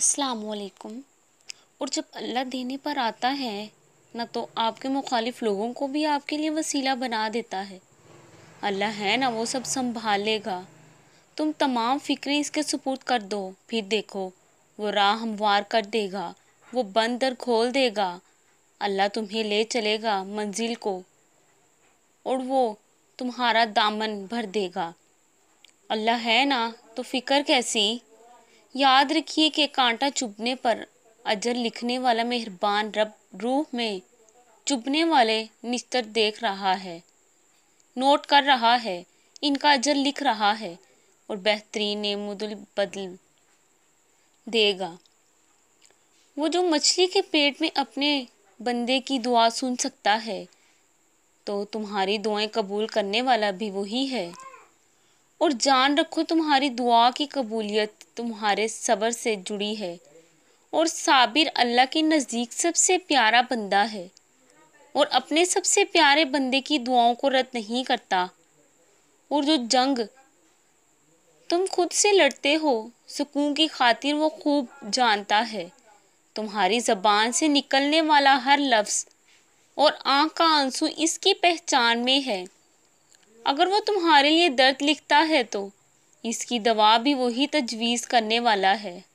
असलकुम और जब अल्लाह देने पर आता है ना तो आपके मुखालिफ लोगों को भी आपके लिए वसीला बना देता है अल्लाह है ना वो सब संभालेगा तुम तमाम फ़िक्रें इसके सपूत कर दो फिर देखो वो राह हमवार कर देगा वो बंद दर खोल देगा अल्लाह तुम्हें ले चलेगा मंजिल को और वो तुम्हारा दामन भर देगा अल्लाह है ना तो फ़िक्र कैसी याद रखिए कि कांटा चुभने पर अजर लिखने वाला मेहरबान रब रूह में चुभने वाले निस्तर देख रहा है नोट कर रहा है इनका अजर लिख रहा है और बेहतरीन नेमुदल बदल देगा वो जो मछली के पेट में अपने बंदे की दुआ सुन सकता है तो तुम्हारी दुआएं कबूल करने वाला भी वही है और जान रखो तुम्हारी दुआ की कबूलियत तुम्हारे सबर से जुड़ी है और साबिर अल्लाह के नज़दीक सबसे प्यारा बंदा है और अपने सबसे प्यारे बंदे की दुआओं को रद्द नहीं करता और जो जंग तुम खुद से लड़ते हो सुकून की खातिर वो खूब जानता है तुम्हारी ज़बान से निकलने वाला हर लफ्ज़ और आँख का आंसू इसकी पहचान में है अगर वो तुम्हारे लिए दर्द लिखता है तो इसकी दवा भी वही तजवीज़ करने वाला है